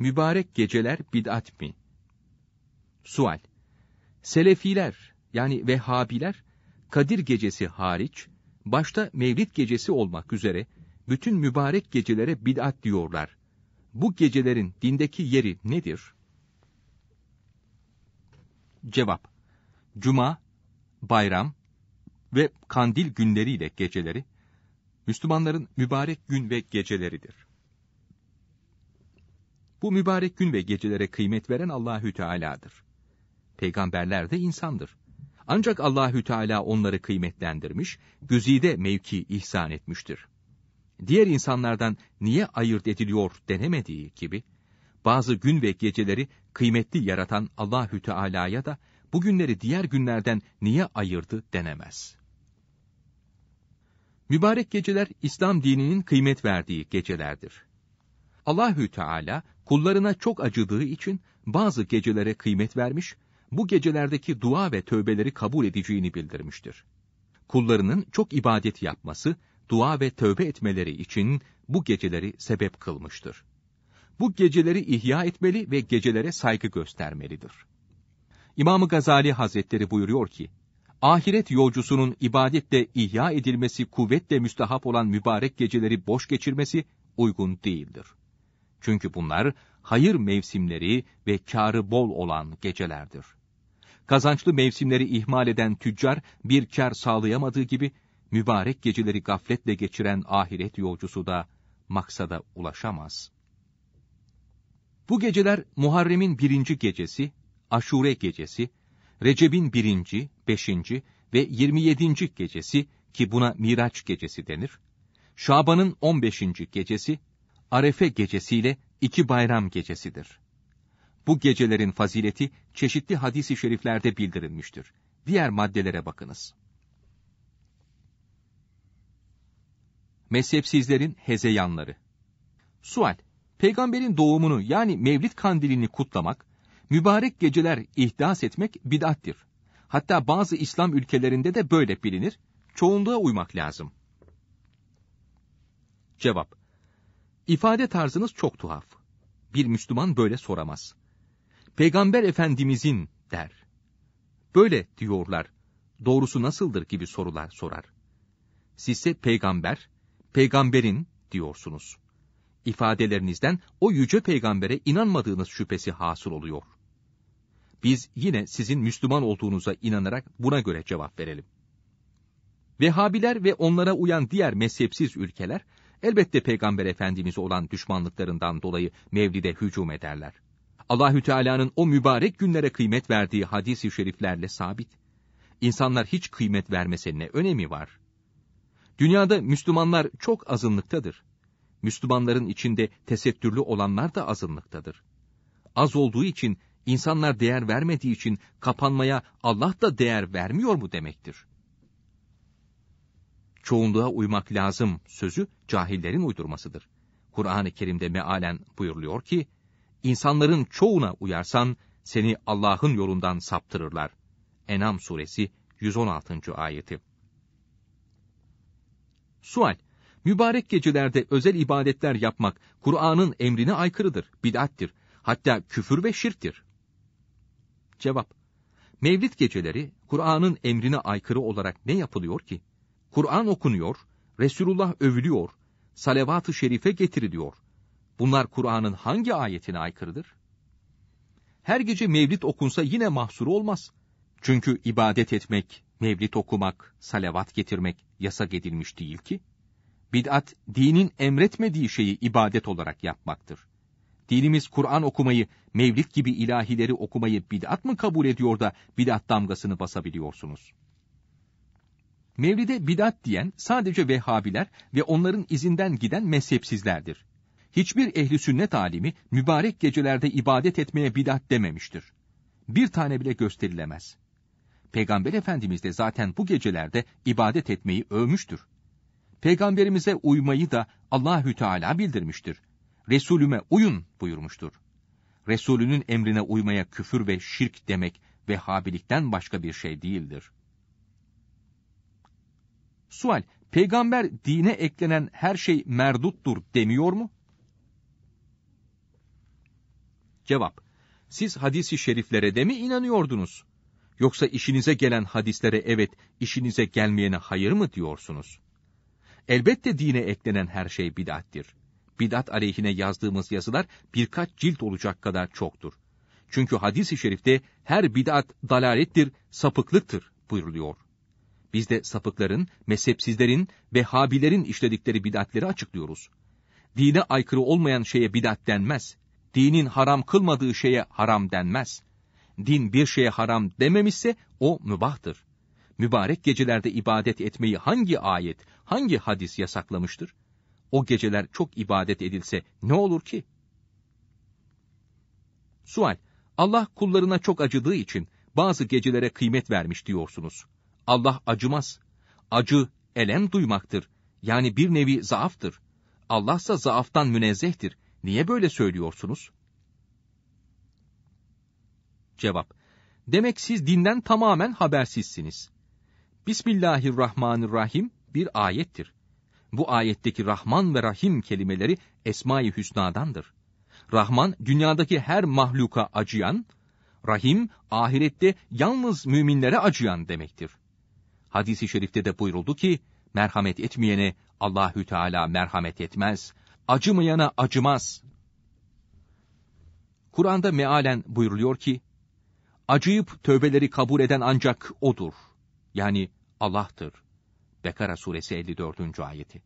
Mübarek geceler bid'at mi? Sual. Selefiler yani Vehhabiler Kadir gecesi hariç başta Mevlid gecesi olmak üzere bütün mübarek gecelere bid'at diyorlar. Bu gecelerin dindeki yeri nedir? Cevap. Cuma, bayram ve kandil günleriyle geceleri Müslümanların mübarek gün ve geceleridir. Bu mübarek gün ve gecelere kıymet veren Allahü Teala'dır. Peygamberler de insandır. Ancak Allahü Teala onları kıymetlendirmiş, güzide mevki ihsan etmiştir. Diğer insanlardan niye ayırt ediliyor denemediği gibi, bazı gün ve geceleri kıymetli yaratan Allahü Teala'ya da bu günleri diğer günlerden niye ayırdı denemez. Mübarek geceler İslam dininin kıymet verdiği gecelerdir. Allahü Teala kullarına çok acıdığı için bazı gecelere kıymet vermiş, bu gecelerdeki dua ve tövbeleri kabul edeceğini bildirmiştir. Kullarının çok ibadet yapması, dua ve tövbe etmeleri için bu geceleri sebep kılmıştır. Bu geceleri ihya etmeli ve gecelere saygı göstermelidir. i̇mam Gazali Hazretleri buyuruyor ki, ahiret yolcusunun ibadetle ihya edilmesi kuvvetle müstahap olan mübarek geceleri boş geçirmesi uygun değildir. Çünkü bunlar hayır mevsimleri ve karı bol olan gecelerdir. Kazançlı mevsimleri ihmal eden tüccar bir kar sağlayamadığı gibi mübarek geceleri gafletle geçiren ahiret yolcusu da maksada ulaşamaz. Bu geceler Muharrem'in birinci gecesi, Aşure gecesi, Recep'in birinci, beşinci ve yirmi yedinci gecesi ki buna Miraç gecesi denir, Şaban'ın on beşinci gecesi Arefe gecesiyle iki bayram gecesidir. Bu gecelerin fazileti çeşitli hadis-i şeriflerde bildirilmiştir. Diğer maddelere bakınız. Mezhepsizlerin hezeyanları. Sual: Peygamberin doğumunu yani Mevlid kandilini kutlamak, mübarek geceler ihdas etmek bid'attir. Hatta bazı İslam ülkelerinde de böyle bilinir. Çoğunluğa uymak lazım. Cevap: İfade tarzınız çok tuhaf. Bir Müslüman böyle soramaz. Peygamber Efendimizin der. Böyle diyorlar. Doğrusu nasıldır gibi sorular sorar. Sizse peygamber, peygamberin diyorsunuz. İfadelerinizden o yüce peygambere inanmadığınız şüphesi hasıl oluyor. Biz yine sizin Müslüman olduğunuza inanarak buna göre cevap verelim. Vehhabiler ve onlara uyan diğer mezhepsiz ülkeler elbette Peygamber Efendimiz'e olan düşmanlıklarından dolayı Mevlid'e hücum ederler. Allahü Teala'nın o mübarek günlere kıymet verdiği hadis-i şeriflerle sabit. İnsanlar hiç kıymet vermese ne önemi var? Dünyada Müslümanlar çok azınlıktadır. Müslümanların içinde tesettürlü olanlar da azınlıktadır. Az olduğu için, insanlar değer vermediği için kapanmaya Allah da değer vermiyor mu demektir? çoğunluğa uymak lazım sözü cahillerin uydurmasıdır. Kur'an-ı Kerim'de mealen buyuruluyor ki, insanların çoğuna uyarsan seni Allah'ın yolundan saptırırlar. Enam suresi 116. ayeti. Sual Mübarek gecelerde özel ibadetler yapmak Kur'an'ın emrine aykırıdır, bid'attir, hatta küfür ve şirktir. Cevap Mevlid geceleri Kur'an'ın emrine aykırı olarak ne yapılıyor ki? Kur'an okunuyor, Resulullah övülüyor, salavat-ı şerife getiriliyor. Bunlar Kur'an'ın hangi ayetine aykırıdır? Her gece mevlid okunsa yine mahsur olmaz. Çünkü ibadet etmek, mevlid okumak, salavat getirmek yasak edilmiş değil ki. Bid'at, dinin emretmediği şeyi ibadet olarak yapmaktır. Dinimiz Kur'an okumayı, mevlid gibi ilahileri okumayı bid'at mı kabul ediyor da bid'at damgasını basabiliyorsunuz? Mevlide bidat diyen sadece Vehhabiler ve onların izinden giden mezhepsizlerdir. Hiçbir ehli sünnet alimi mübarek gecelerde ibadet etmeye bidat dememiştir. Bir tane bile gösterilemez. Peygamber Efendimiz de zaten bu gecelerde ibadet etmeyi övmüştür. Peygamberimize uymayı da Allahü Teala bildirmiştir. Resulüme uyun buyurmuştur. Resulünün emrine uymaya küfür ve şirk demek Vehhabilikten başka bir şey değildir. Sual, peygamber dine eklenen her şey merduttur demiyor mu? Cevap, siz hadisi şeriflere de mi inanıyordunuz? Yoksa işinize gelen hadislere evet, işinize gelmeyene hayır mı diyorsunuz? Elbette dine eklenen her şey bid'attir. Bid'at aleyhine yazdığımız yazılar birkaç cilt olacak kadar çoktur. Çünkü hadis-i şerifte her bid'at dalalettir, sapıklıktır buyuruluyor. Biz de sapıkların, mezhepsizlerin ve habilerin işledikleri bid'atleri açıklıyoruz. Dine aykırı olmayan şeye bid'at denmez. Dinin haram kılmadığı şeye haram denmez. Din bir şeye haram dememişse o mübahtır. Mübarek gecelerde ibadet etmeyi hangi ayet, hangi hadis yasaklamıştır? O geceler çok ibadet edilse ne olur ki? Sual, Allah kullarına çok acıdığı için bazı gecelere kıymet vermiş diyorsunuz. Allah acımaz. Acı, elem duymaktır. Yani bir nevi zaaftır. Allah ise zaaftan münezzehtir. Niye böyle söylüyorsunuz? Cevap. Demek siz dinden tamamen habersizsiniz. Bismillahirrahmanirrahim bir ayettir. Bu ayetteki Rahman ve Rahim kelimeleri Esma-i Hüsna'dandır. Rahman dünyadaki her mahluka acıyan, Rahim ahirette yalnız müminlere acıyan demektir. Hadisi şerifte de buyuruldu ki, merhamet etmeyene Allahü Teala merhamet etmez, acımayana acımaz. Kur'an'da mealen buyuruluyor ki, acıyıp tövbeleri kabul eden ancak O'dur. Yani Allah'tır. Bekara suresi 54. ayeti.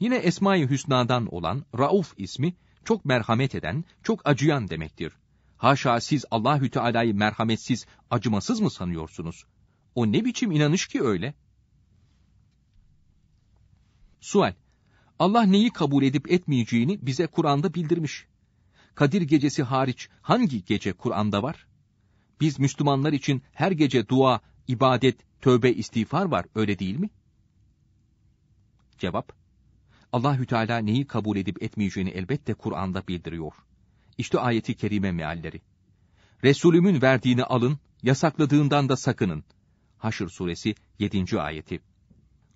Yine Esma-i Hüsna'dan olan Rauf ismi çok merhamet eden, çok acıyan demektir. Haşa siz Allahü Teala'yı merhametsiz, acımasız mı sanıyorsunuz? O ne biçim inanış ki öyle? Sual. Allah neyi kabul edip etmeyeceğini bize Kur'an'da bildirmiş. Kadir gecesi hariç hangi gece Kur'an'da var? Biz Müslümanlar için her gece dua, ibadet, tövbe, istiğfar var öyle değil mi? Cevap. Allahü Teala neyi kabul edip etmeyeceğini elbette Kur'an'da bildiriyor. İşte ayeti kerime mealleri. Resulümün verdiğini alın, yasakladığından da sakının. Haşr suresi 7. ayeti.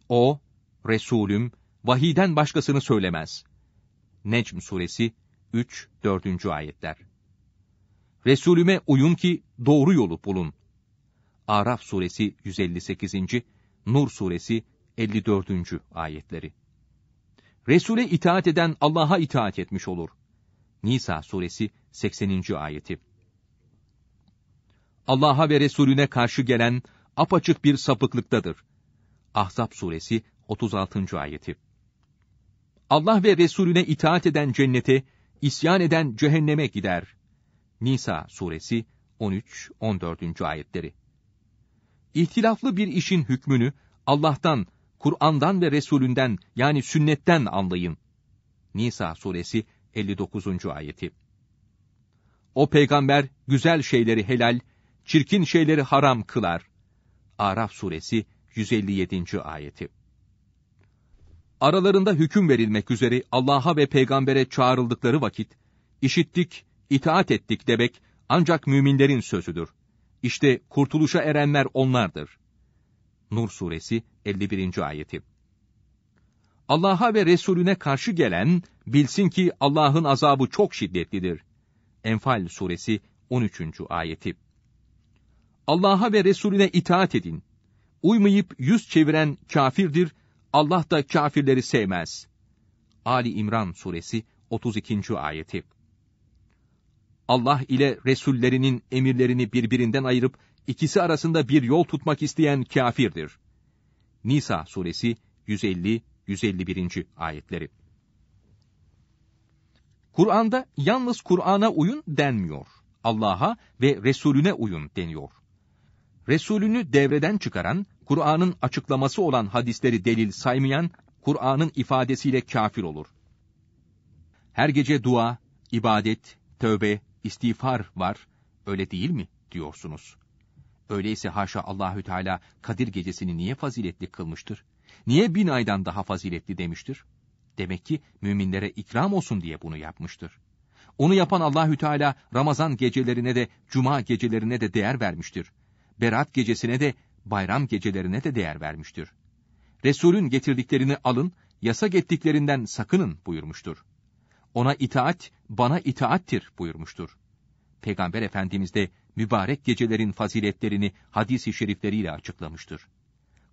O, Resulüm, vahiden başkasını söylemez. Necm suresi 3, 4. ayetler. Resulüme uyun ki doğru yolu bulun. Araf suresi 158. Nur suresi 54. ayetleri. Resul'e itaat eden Allah'a itaat etmiş olur. Nisa suresi 80. ayeti. Allah'a ve Resulüne karşı gelen apaçık bir sapıklıktadır. Ahzab suresi 36. ayeti. Allah ve Resulüne itaat eden cennete, isyan eden cehenneme gider. Nisa suresi 13-14. ayetleri. İhtilaflı bir işin hükmünü Allah'tan, Kur'an'dan ve Resulünden yani sünnetten anlayın. Nisa suresi 59. ayeti. O peygamber güzel şeyleri helal, çirkin şeyleri haram kılar. Araf suresi 157. ayeti. Aralarında hüküm verilmek üzere Allah'a ve peygambere çağrıldıkları vakit, işittik, itaat ettik demek ancak müminlerin sözüdür. İşte kurtuluşa erenler onlardır. Nur suresi 51. ayeti. Allah'a ve Resulüne karşı gelen bilsin ki Allah'ın azabı çok şiddetlidir. Enfal suresi 13. ayeti. Allah'a ve Resulüne itaat edin. Uymayıp yüz çeviren kafirdir, Allah da kafirleri sevmez. Ali İmran Suresi 32. Ayeti Allah ile Resullerinin emirlerini birbirinden ayırıp ikisi arasında bir yol tutmak isteyen kafirdir. Nisa Suresi 150-151. Ayetleri Kur'an'da yalnız Kur'an'a uyun denmiyor. Allah'a ve Resulüne uyun deniyor. Resulünü devreden çıkaran, Kur'an'ın açıklaması olan hadisleri delil saymayan, Kur'an'ın ifadesiyle kafir olur. Her gece dua, ibadet, tövbe, istiğfar var, öyle değil mi diyorsunuz? Öyleyse haşa Allahü Teala Kadir gecesini niye faziletli kılmıştır? Niye bin aydan daha faziletli demiştir? Demek ki müminlere ikram olsun diye bunu yapmıştır. Onu yapan Allahü Teala Ramazan gecelerine de cuma gecelerine de değer vermiştir. Berat gecesine de bayram gecelerine de değer vermiştir. Resulün getirdiklerini alın, yasak ettiklerinden sakının buyurmuştur. Ona itaat, bana itaattir buyurmuştur. Peygamber Efendimiz de mübarek gecelerin faziletlerini hadis-i şerifleriyle açıklamıştır.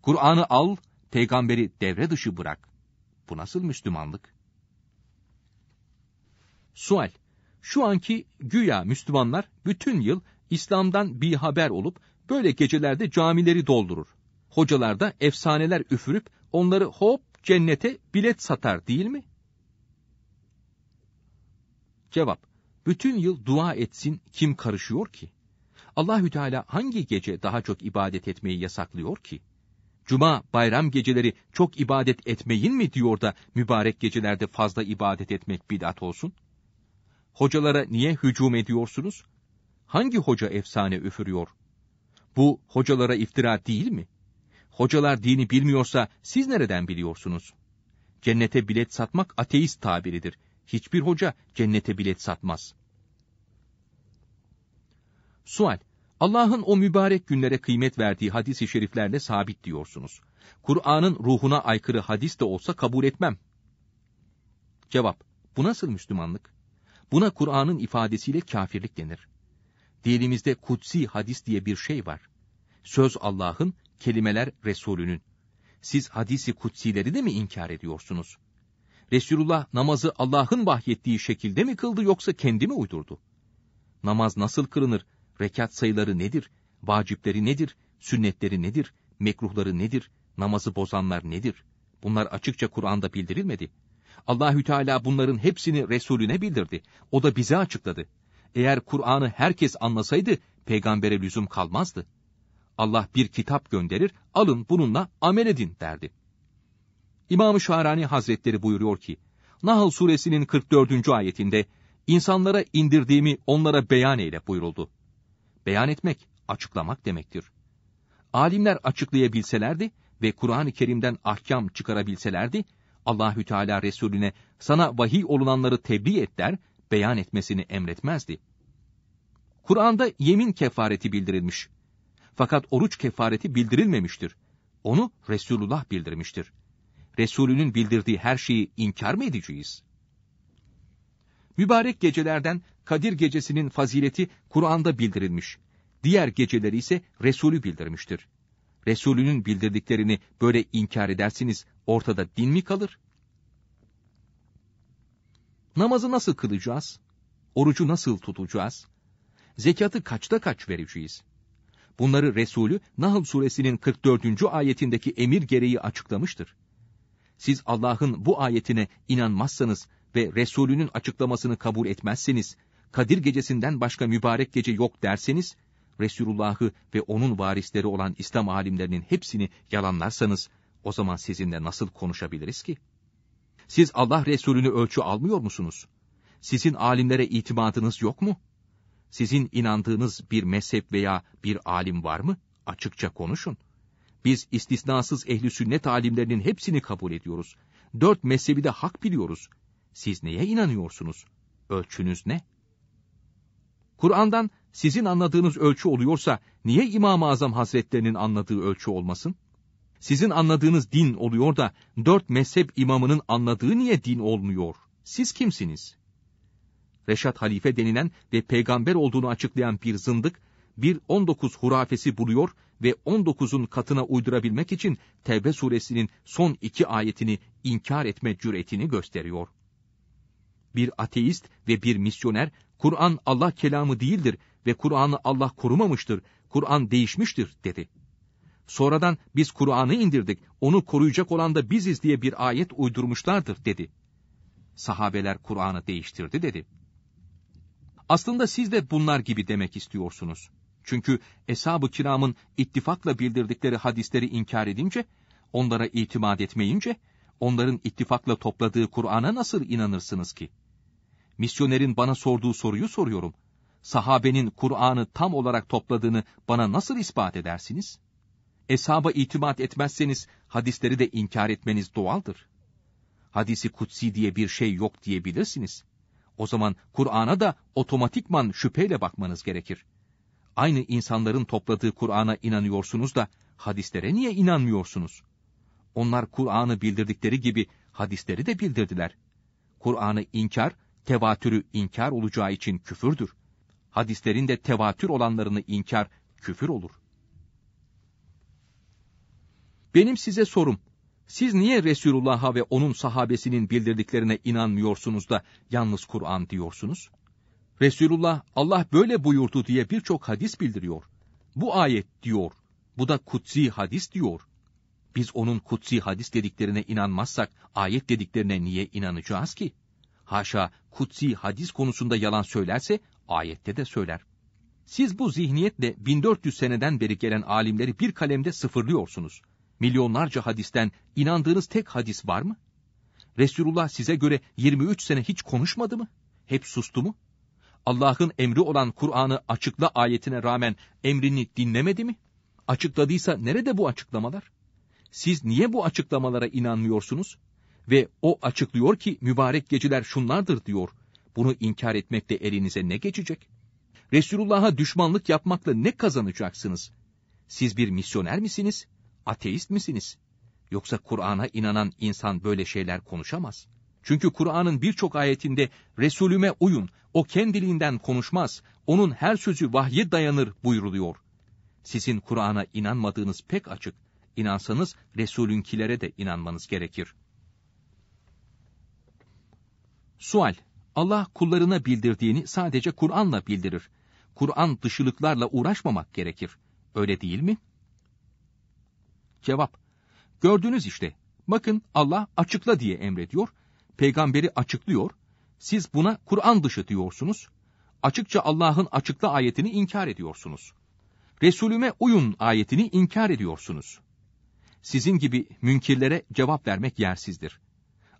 Kur'an'ı al, peygamberi devre dışı bırak. Bu nasıl Müslümanlık? Sual Şu anki güya Müslümanlar bütün yıl İslam'dan bir haber olup Böyle gecelerde camileri doldurur. Hocalar da efsaneler üfürüp onları hop cennete bilet satar değil mi? Cevap. Bütün yıl dua etsin kim karışıyor ki? Allahü Teala hangi gece daha çok ibadet etmeyi yasaklıyor ki? Cuma, bayram geceleri çok ibadet etmeyin mi diyor da mübarek gecelerde fazla ibadet etmek bidat olsun? Hocalara niye hücum ediyorsunuz? Hangi hoca efsane üfürüyor? Bu hocalara iftira değil mi? Hocalar dini bilmiyorsa siz nereden biliyorsunuz? Cennete bilet satmak ateist tabiridir. Hiçbir hoca cennete bilet satmaz. Sual Allah'ın o mübarek günlere kıymet verdiği hadis-i şeriflerle sabit diyorsunuz. Kur'an'ın ruhuna aykırı hadis de olsa kabul etmem. Cevap, bu nasıl Müslümanlık? Buna Kur'an'ın ifadesiyle kafirlik denir. Dinimizde kutsi hadis diye bir şey var. Söz Allah'ın, kelimeler Resulünün. Siz hadisi kutsileri de mi inkar ediyorsunuz? Resulullah namazı Allah'ın vahyettiği şekilde mi kıldı yoksa kendi mi uydurdu? Namaz nasıl kılınır? Rekat sayıları nedir? Vacipleri nedir? Sünnetleri nedir? Mekruhları nedir? Namazı bozanlar nedir? Bunlar açıkça Kur'an'da bildirilmedi. Allahü Teala bunların hepsini Resulüne bildirdi. O da bize açıkladı. Eğer Kur'an'ı herkes anlasaydı peygambere lüzum kalmazdı. Allah bir kitap gönderir, alın bununla amel edin derdi. İmam-ı Şahrani Hazretleri buyuruyor ki, Nahl suresinin 44. ayetinde, insanlara indirdiğimi onlara beyan eyle buyuruldu. Beyan etmek, açıklamak demektir. Alimler açıklayabilselerdi ve Kur'an-ı Kerim'den ahkam çıkarabilselerdi, Allahü Teala Resulüne sana vahiy olunanları tebliğ et der beyan etmesini emretmezdi. Kur'an'da yemin kefareti bildirilmiş. Fakat oruç kefareti bildirilmemiştir. Onu Resulullah bildirmiştir. Resulünün bildirdiği her şeyi inkar mı edeceğiz? Mübarek gecelerden Kadir gecesinin fazileti Kur'an'da bildirilmiş. Diğer geceleri ise Resulü bildirmiştir. Resulünün bildirdiklerini böyle inkar edersiniz ortada din mi kalır? Namazı nasıl kılacağız? Orucu nasıl tutacağız? Zekatı kaçta kaç vereceğiz? Bunları Resulü Nahl suresinin 44. ayetindeki emir gereği açıklamıştır. Siz Allah'ın bu ayetine inanmazsanız ve Resulünün açıklamasını kabul etmezseniz, Kadir gecesinden başka mübarek gece yok derseniz, Resulullah'ı ve onun varisleri olan İslam alimlerinin hepsini yalanlarsanız, o zaman sizinle nasıl konuşabiliriz ki?'' Siz Allah Resulünü ölçü almıyor musunuz? Sizin alimlere itimadınız yok mu? Sizin inandığınız bir mezhep veya bir alim var mı? Açıkça konuşun. Biz istisnasız ehli sünnet alimlerinin hepsini kabul ediyoruz. Dört mezhebi de hak biliyoruz. Siz neye inanıyorsunuz? Ölçünüz ne? Kur'an'dan sizin anladığınız ölçü oluyorsa niye İmam-ı Azam Hazretlerinin anladığı ölçü olmasın? Sizin anladığınız din oluyor da dört mezhep imamının anladığı niye din olmuyor? Siz kimsiniz? Reşat Halife denilen ve peygamber olduğunu açıklayan bir zındık, bir 19 hurafesi buluyor ve 19'un katına uydurabilmek için Tevbe suresinin son iki ayetini inkar etme cüretini gösteriyor. Bir ateist ve bir misyoner, Kur'an Allah kelamı değildir ve Kur'an'ı Allah korumamıştır, Kur'an değişmiştir dedi.'' Sonradan biz Kur'an'ı indirdik, onu koruyacak olan da biziz diye bir ayet uydurmuşlardır dedi. Sahabeler Kur'an'ı değiştirdi dedi. Aslında siz de bunlar gibi demek istiyorsunuz. Çünkü eshab-ı kiramın ittifakla bildirdikleri hadisleri inkar edince, onlara itimat etmeyince, onların ittifakla topladığı Kur'an'a nasıl inanırsınız ki? Misyonerin bana sorduğu soruyu soruyorum. Sahabenin Kur'an'ı tam olarak topladığını bana nasıl ispat edersiniz?'' Eshaba itimat etmezseniz hadisleri de inkar etmeniz doğaldır. Hadisi kutsi diye bir şey yok diyebilirsiniz. O zaman Kur'an'a da otomatikman şüpheyle bakmanız gerekir. Aynı insanların topladığı Kur'an'a inanıyorsunuz da hadislere niye inanmıyorsunuz? Onlar Kur'an'ı bildirdikleri gibi hadisleri de bildirdiler. Kur'an'ı inkar, tevatürü inkar olacağı için küfürdür. Hadislerin de tevatür olanlarını inkar, küfür olur.'' Benim size sorum, siz niye Resulullah'a ve onun sahabesinin bildirdiklerine inanmıyorsunuz da yalnız Kur'an diyorsunuz? Resulullah Allah böyle buyurdu diye birçok hadis bildiriyor. Bu ayet diyor, bu da kutsi hadis diyor. Biz onun kutsi hadis dediklerine inanmazsak ayet dediklerine niye inanacağız ki? Haşa kutsi hadis konusunda yalan söylerse ayette de söyler. Siz bu zihniyetle 1400 seneden beri gelen alimleri bir kalemde sıfırlıyorsunuz.'' milyonlarca hadisten inandığınız tek hadis var mı? Resulullah size göre 23 sene hiç konuşmadı mı? Hep sustu mu? Allah'ın emri olan Kur'an'ı açıkla ayetine rağmen emrini dinlemedi mi? Açıkladıysa nerede bu açıklamalar? Siz niye bu açıklamalara inanmıyorsunuz? Ve o açıklıyor ki mübarek geceler şunlardır diyor. Bunu inkar etmekle elinize ne geçecek? Resulullah'a düşmanlık yapmakla ne kazanacaksınız? Siz bir misyoner misiniz? ateist misiniz? Yoksa Kur'an'a inanan insan böyle şeyler konuşamaz. Çünkü Kur'an'ın birçok ayetinde Resulüme uyun, o kendiliğinden konuşmaz, onun her sözü vahye dayanır buyuruluyor. Sizin Kur'an'a inanmadığınız pek açık. İnansanız Resulünkilere de inanmanız gerekir. Sual Allah kullarına bildirdiğini sadece Kur'an'la bildirir. Kur'an dışılıklarla uğraşmamak gerekir. Öyle değil mi? Cevap. Gördünüz işte. Bakın Allah açıkla diye emrediyor. Peygamberi açıklıyor. Siz buna Kur'an dışı diyorsunuz. Açıkça Allah'ın açıkla ayetini inkar ediyorsunuz. Resulüme uyun ayetini inkar ediyorsunuz. Sizin gibi münkirlere cevap vermek yersizdir.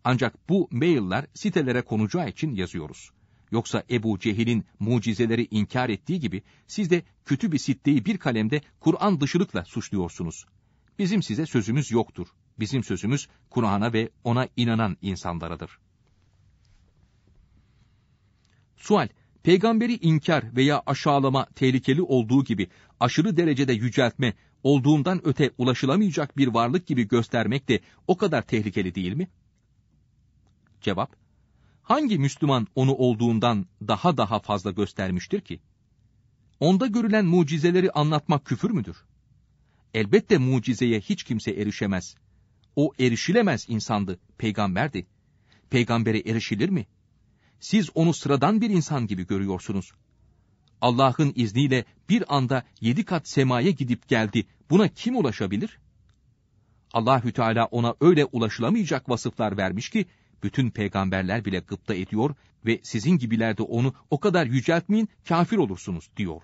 Ancak bu mailler sitelere konacağı için yazıyoruz. Yoksa Ebu Cehil'in mucizeleri inkar ettiği gibi siz de kötü bir sitteyi bir kalemde Kur'an dışılıkla suçluyorsunuz Bizim size sözümüz yoktur. Bizim sözümüz Kur'an'a ve ona inanan insanlaradır. Sual Peygamberi inkar veya aşağılama tehlikeli olduğu gibi aşırı derecede yüceltme, olduğundan öte ulaşılamayacak bir varlık gibi göstermek de o kadar tehlikeli değil mi? Cevap Hangi Müslüman onu olduğundan daha daha fazla göstermiştir ki? Onda görülen mucizeleri anlatmak küfür müdür? Elbette mucizeye hiç kimse erişemez. O erişilemez insandı, peygamberdi. Peygambere erişilir mi? Siz onu sıradan bir insan gibi görüyorsunuz. Allah'ın izniyle bir anda yedi kat semaya gidip geldi. Buna kim ulaşabilir? Allahü Teala ona öyle ulaşılamayacak vasıflar vermiş ki bütün peygamberler bile gıpta ediyor ve sizin gibiler de onu o kadar yüceltmeyin kafir olursunuz diyor.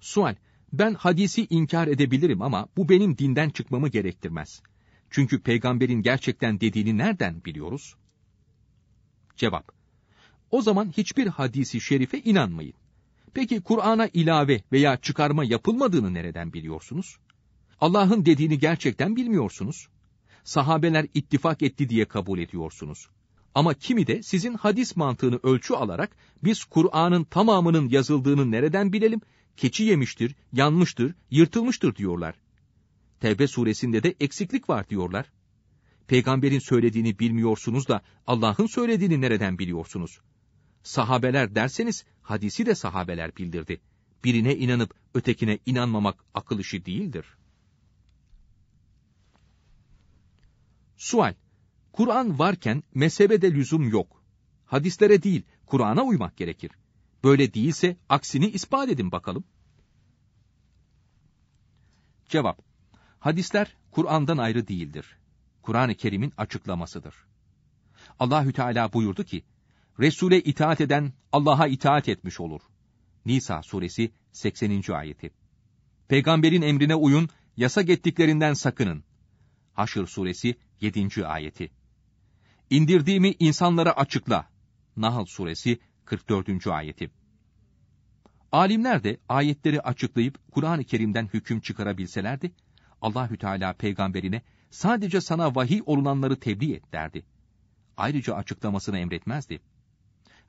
Sual, ben hadisi inkar edebilirim ama bu benim dinden çıkmamı gerektirmez. Çünkü peygamberin gerçekten dediğini nereden biliyoruz? Cevap, o zaman hiçbir hadisi şerife inanmayın. Peki Kur'an'a ilave veya çıkarma yapılmadığını nereden biliyorsunuz? Allah'ın dediğini gerçekten bilmiyorsunuz. Sahabeler ittifak etti diye kabul ediyorsunuz. Ama kimi de sizin hadis mantığını ölçü alarak biz Kur'an'ın tamamının yazıldığını nereden bilelim, keçi yemiştir, yanmıştır, yırtılmıştır diyorlar. Tevbe suresinde de eksiklik var diyorlar. Peygamberin söylediğini bilmiyorsunuz da Allah'ın söylediğini nereden biliyorsunuz? Sahabeler derseniz hadisi de sahabeler bildirdi. Birine inanıp ötekine inanmamak akıl işi değildir. Sual Kur'an varken mezhebe de lüzum yok. Hadislere değil, Kur'an'a uymak gerekir. Böyle değilse aksini ispat edin bakalım. Cevap. Hadisler Kur'an'dan ayrı değildir. Kur'an-ı Kerim'in açıklamasıdır. Allahü Teala buyurdu ki: Resul'e itaat eden Allah'a itaat etmiş olur. Nisa suresi 80. ayeti. Peygamberin emrine uyun, yasak ettiklerinden sakının. Haşr suresi 7. ayeti. İndirdiğimi insanlara açıkla. Nahl suresi 44. ayeti. Alimler de ayetleri açıklayıp Kur'an-ı Kerim'den hüküm çıkarabilselerdi, Allahü Teala peygamberine sadece sana vahiy olunanları tebliğ et derdi. Ayrıca açıklamasını emretmezdi.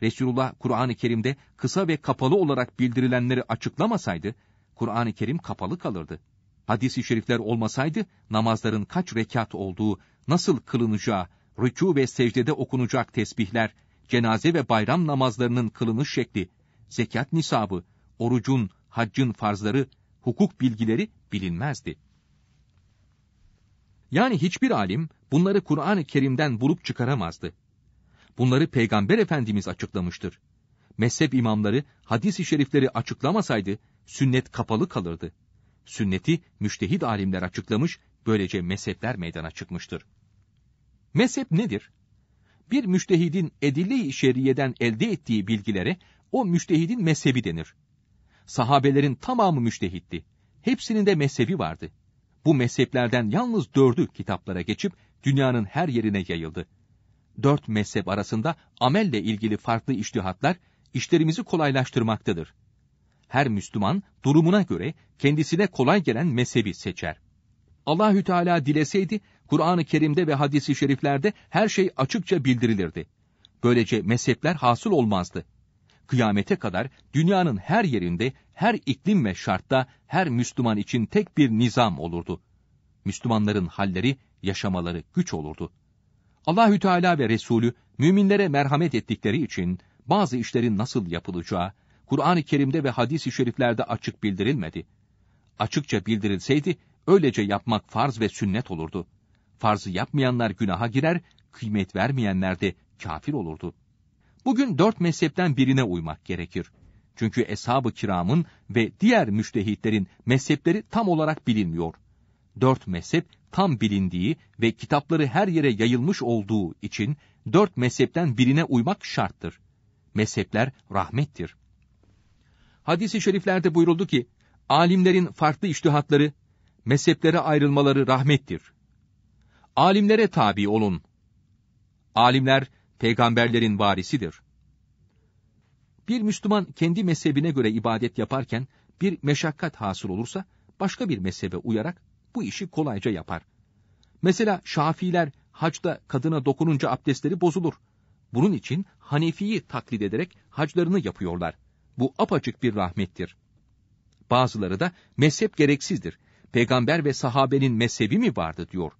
Resulullah Kur'an-ı Kerim'de kısa ve kapalı olarak bildirilenleri açıklamasaydı, Kur'an-ı Kerim kapalı kalırdı. Hadis-i şerifler olmasaydı, namazların kaç rekat olduğu, nasıl kılınacağı, rükû ve secdede okunacak tesbihler, cenaze ve bayram namazlarının kılınış şekli, zekat nisabı, orucun, haccın farzları, hukuk bilgileri bilinmezdi. Yani hiçbir alim bunları Kur'an-ı Kerim'den bulup çıkaramazdı. Bunları Peygamber Efendimiz açıklamıştır. Mezhep imamları hadis-i şerifleri açıklamasaydı sünnet kapalı kalırdı. Sünneti müştehid alimler açıklamış, böylece mezhepler meydana çıkmıştır. Mezhep nedir? bir müştehidin edille-i şeriyeden elde ettiği bilgilere o müştehidin mezhebi denir. Sahabelerin tamamı müştehitti. Hepsinin de mezhebi vardı. Bu mezheplerden yalnız dördü kitaplara geçip dünyanın her yerine yayıldı. Dört mezhep arasında amelle ilgili farklı iştihatlar işlerimizi kolaylaştırmaktadır. Her Müslüman durumuna göre kendisine kolay gelen mezhebi seçer. Allahü Teala dileseydi Kur'an-ı Kerim'de ve hadisi şeriflerde her şey açıkça bildirilirdi. Böylece mezhepler hasıl olmazdı. Kıyamete kadar dünyanın her yerinde, her iklim ve şartta her Müslüman için tek bir nizam olurdu. Müslümanların halleri, yaşamaları güç olurdu. Allahü Teala ve Resulü müminlere merhamet ettikleri için bazı işlerin nasıl yapılacağı Kur'an-ı Kerim'de ve hadis-i şeriflerde açık bildirilmedi. Açıkça bildirilseydi Öylece yapmak farz ve sünnet olurdu. Farzı yapmayanlar günaha girer, kıymet vermeyenler de kafir olurdu. Bugün dört mezhepten birine uymak gerekir. Çünkü eshab-ı kiramın ve diğer müştehitlerin mezhepleri tam olarak bilinmiyor. Dört mezhep tam bilindiği ve kitapları her yere yayılmış olduğu için dört mezhepten birine uymak şarttır. Mezhepler rahmettir. Hadis-i şeriflerde buyuruldu ki, alimlerin farklı iştihatları mezheplere ayrılmaları rahmettir. Alimlere tabi olun. Alimler, peygamberlerin varisidir. Bir Müslüman kendi mezhebine göre ibadet yaparken bir meşakkat hasıl olursa, başka bir mezhebe uyarak bu işi kolayca yapar. Mesela Şafiler hacda kadına dokununca abdestleri bozulur. Bunun için Hanefi'yi taklit ederek haclarını yapıyorlar. Bu apaçık bir rahmettir. Bazıları da mezhep gereksizdir peygamber ve sahabenin mezhebi mi vardı diyor.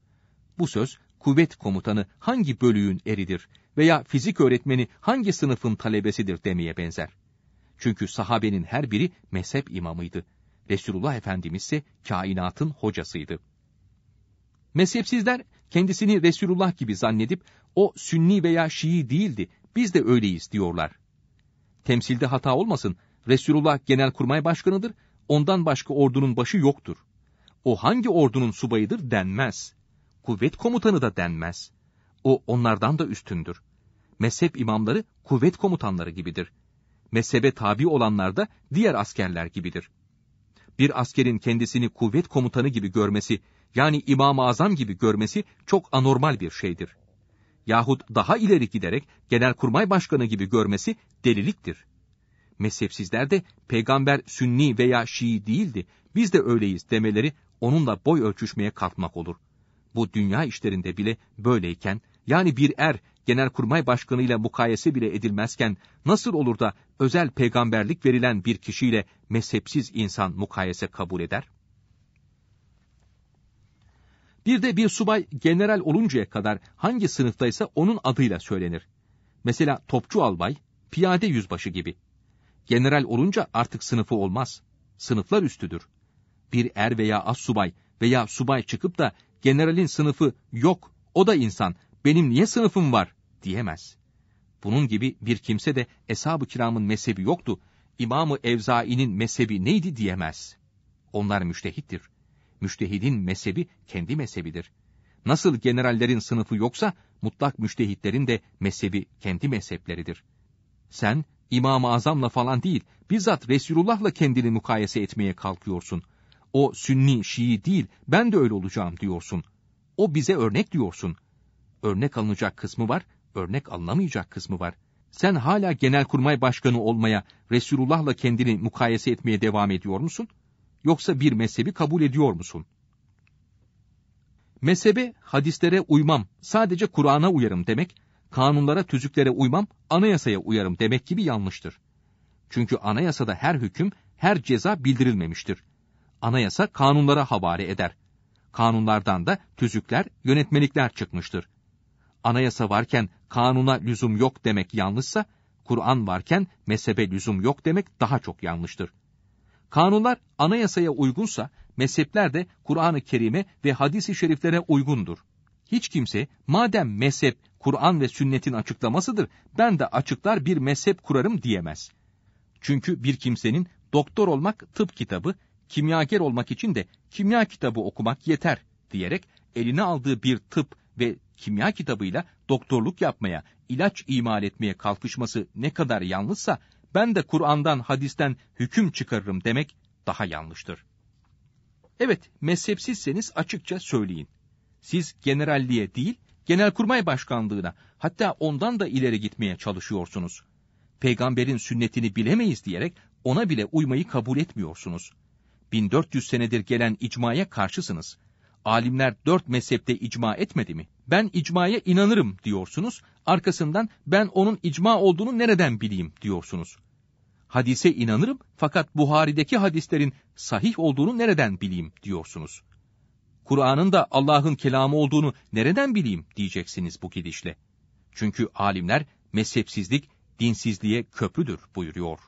Bu söz kuvvet komutanı hangi bölüğün eridir veya fizik öğretmeni hangi sınıfın talebesidir demeye benzer. Çünkü sahabenin her biri mezhep imamıydı. Resulullah Efendimiz ise kainatın hocasıydı. Mezhepsizler kendisini Resulullah gibi zannedip o sünni veya şii değildi, biz de öyleyiz diyorlar. Temsilde hata olmasın, Resulullah kurmay başkanıdır, ondan başka ordunun başı yoktur o hangi ordunun subayıdır denmez. Kuvvet komutanı da denmez. O onlardan da üstündür. Mezhep imamları kuvvet komutanları gibidir. Mezhebe tabi olanlar da diğer askerler gibidir. Bir askerin kendisini kuvvet komutanı gibi görmesi, yani İmam-ı Azam gibi görmesi çok anormal bir şeydir. Yahut daha ileri giderek genelkurmay başkanı gibi görmesi deliliktir. Mezhepsizler de peygamber sünni veya şii değildi, biz de öyleyiz demeleri onunla boy ölçüşmeye kalkmak olur. Bu dünya işlerinde bile böyleyken, yani bir er genelkurmay başkanıyla mukayese bile edilmezken, nasıl olur da özel peygamberlik verilen bir kişiyle mezhepsiz insan mukayese kabul eder? Bir de bir subay general oluncaya kadar hangi sınıftaysa onun adıyla söylenir. Mesela topçu albay, piyade yüzbaşı gibi. General olunca artık sınıfı olmaz. Sınıflar üstüdür bir er veya az subay veya subay çıkıp da generalin sınıfı yok, o da insan, benim niye sınıfım var diyemez. Bunun gibi bir kimse de eshab-ı kiramın mezhebi yoktu, İmam-ı Evzai'nin mezhebi neydi diyemez. Onlar müştehittir. Müştehidin mezhebi kendi mezhebidir. Nasıl generallerin sınıfı yoksa mutlak müştehitlerin de mezhebi kendi mezhepleridir. Sen İmam-ı Azam'la falan değil, bizzat Resulullah'la kendini mukayese etmeye kalkıyorsun.'' O sünni, şii değil, ben de öyle olacağım diyorsun. O bize örnek diyorsun. Örnek alınacak kısmı var, örnek alınamayacak kısmı var. Sen hala genelkurmay başkanı olmaya, Resulullah'la kendini mukayese etmeye devam ediyor musun? Yoksa bir mezhebi kabul ediyor musun? Mezhebe, hadislere uymam, sadece Kur'an'a uyarım demek, kanunlara, tüzüklere uymam, anayasaya uyarım demek gibi yanlıştır. Çünkü anayasada her hüküm, her ceza bildirilmemiştir anayasa kanunlara havale eder. Kanunlardan da tüzükler, yönetmelikler çıkmıştır. Anayasa varken kanuna lüzum yok demek yanlışsa, Kur'an varken mezhebe lüzum yok demek daha çok yanlıştır. Kanunlar anayasaya uygunsa, mezhepler de Kur'an-ı Kerim'e ve hadis-i şeriflere uygundur. Hiç kimse, madem mezhep Kur'an ve sünnetin açıklamasıdır, ben de açıklar bir mezhep kurarım diyemez. Çünkü bir kimsenin doktor olmak tıp kitabı, kimyager olmak için de kimya kitabı okumak yeter diyerek eline aldığı bir tıp ve kimya kitabıyla doktorluk yapmaya, ilaç imal etmeye kalkışması ne kadar yanlışsa ben de Kur'an'dan, hadisten hüküm çıkarırım demek daha yanlıştır. Evet, mezhepsizseniz açıkça söyleyin. Siz generalliğe değil, genelkurmay başkanlığına, hatta ondan da ileri gitmeye çalışıyorsunuz. Peygamberin sünnetini bilemeyiz diyerek ona bile uymayı kabul etmiyorsunuz. 1400 senedir gelen icmaya karşısınız. Alimler dört mezhepte icma etmedi mi? Ben icmaya inanırım diyorsunuz, arkasından ben onun icma olduğunu nereden bileyim diyorsunuz. Hadise inanırım fakat Buhari'deki hadislerin sahih olduğunu nereden bileyim diyorsunuz. Kur'an'ın da Allah'ın kelamı olduğunu nereden bileyim diyeceksiniz bu gidişle. Çünkü alimler mezhepsizlik dinsizliğe köprüdür buyuruyor